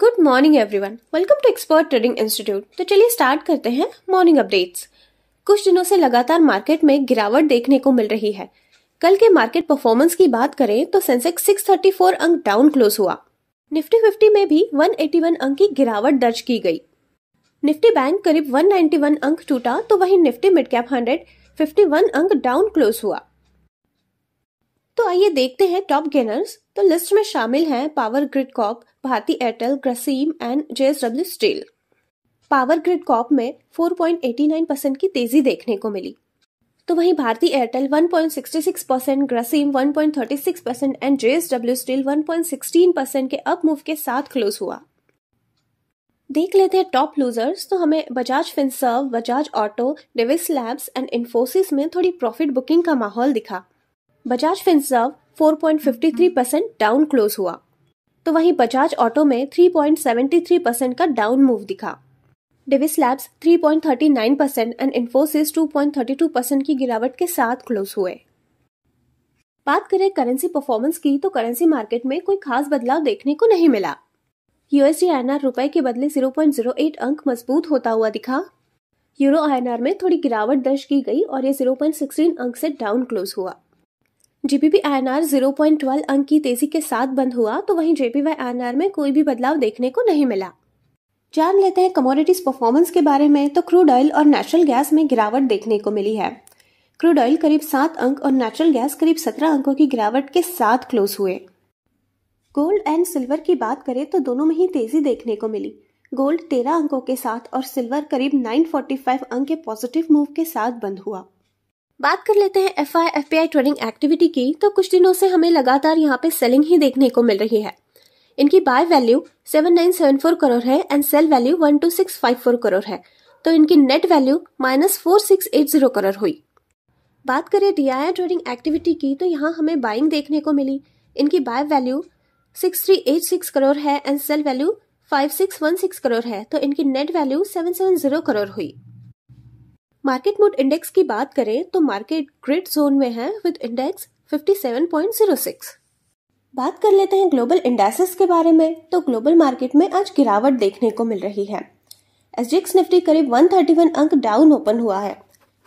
good morning everyone welcome to expert trading institute तो चलिए start करते हैं मॉर्निंग अपडेट्स कुछ दिनों से लगातार मार्केट में गिरावट देखने को मिल रही है कल के मार्केट परफॉर्मेंस की बात करें तो सेंसेक्स 634 अंक डाउन क्लोज हुआ निफ्टी 50 में भी 181 अंक की गिरावट दर्ज की गई निफ्टी बैंक करीब 191 अंक टूटा तो वहीं निफ्टी मिड कैप 100 51 अंक डाउन क्लोज हुआ तो आइए देखते हैं टॉप गेनर्स तो लिस्ट में शामिल हैं power grid corp Bharti Airtel Grasim and JSW steel power grid corp में 4.89 परसेंट की तेजी देखने को मिली तो वहीं Bharti Airtel 1.66 percent Grasim 1.36 percent and JSW steel 1.16 percent के अप मूव के साथ क्लोज हुआ देख लेते हैं टॉप लूजर्स तो हमें Bajaj Finserv Bajaj auto Divi's labs and Infosys में थोड़ी प्रॉफिट बुकिंग का माहौल दिखा Bajaj Finserv 4.53 percent down close हुआ तो वहीं बजाज ऑटो में 3.73 परसेंट का डाउन मूव दिखा Divi's labs 3.39 percent and Infosys 2.32 percent की गिरावट के साथ क्लोज हुए बात करें करेंसी परफॉर्मेंस की तो करेंसी मार्केट में कोई खास बदलाव देखने को नहीं मिला यूएसडी आईएनआर रुपए के बदले 0.08 अंक मजबूत होता हुआ दिखा यूरो आईएनआर में थोड़ी गिरावट दर्ज की गई और ये 0.16 अंक से डाउन क्लोज हुआ जीबीपी पॉइंट ट्वेल्व अंक की तेजी के साथ बंद हुआ तो वहीं जेपीवाई आई एन आर में कोई भी बदलाव देखने को नहीं मिला जान लेते हैं कमोडिटीज परफॉर्मेंस के बारे में तो क्रूड ऑयल और नेचुरल गैस में गिरावट देखने को मिली है क्रूड ऑयल करीब सात अंक और नेचुरल गैस करीब सत्रह अंकों की गिरावट के साथ क्लोज हुए गोल्ड एंड सिल्वर की बात करें तो दोनों में ही तेजी देखने को मिली गोल्ड तेरह अंकों के साथ और सिल्वर करीब 945 अंक के पॉजिटिव मूव के साथ बंद हुआ बात कर लेते हैं F I F P I trading activity की तो कुछ दिनों से हमें लगातार यहाँ पे सेलिंग ही देखने को मिल रही है इनकी buy value seven seven nine four crore है and sell value four crore है तो इनकी net value minus four six eight zero crore हुई बात करें D I I trading activity की तो यहाँ हमें बाइंग देखने को मिली इनकी buy value six three eight six crore है and sell value five six one six crore है तो इनकी net value seven seven zero crore हुई मार्केट मोड इंडेक्स की बात करें तो मार्केट ग्रेट जोन में है विद इंडेक्स 57.06 बात कर लेते हैं ग्लोबल इंडेक्सेस के बारे में तो ग्लोबल मार्केट में आज गिरावट देखने को मिल रही है एसजीएक्स निफ्टी करीब 131 अंक डाउन ओपन हुआ है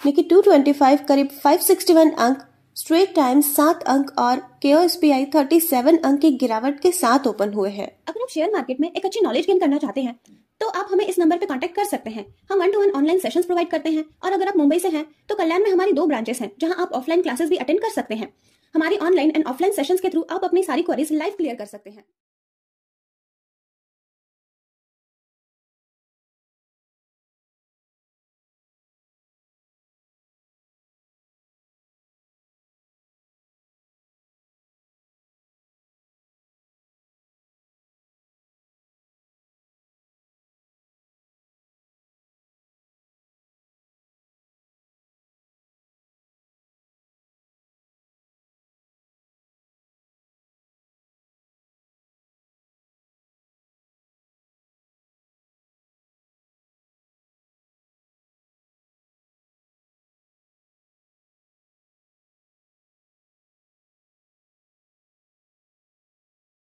निकी 225 करीब 561 अंक स्ट्रेट टाइम सात अंक और K O S B I thirty seven अंक की गिरावट के साथ ओपन हुए हैं अगर आप शेयर मार्केट में एक अच्छी नॉलेज गेन करना चाहते हैं तो आप हमें इस नंबर पर कॉन्टेक्ट कर सकते हैं हम one to one online session provide करते हैं और अगर आप मुंबई से हैं तो कल्याण में हमारी दो ब्रांचेस हैं जहां आप ऑफलाइन क्लासेस भी अटेंड कर सकते हैं हमारी ऑनलाइन एंड ऑफलाइन सेशंस के थ्रू आप अपनी सारी क्वेरीज लाइव क्लियर कर सकते हैं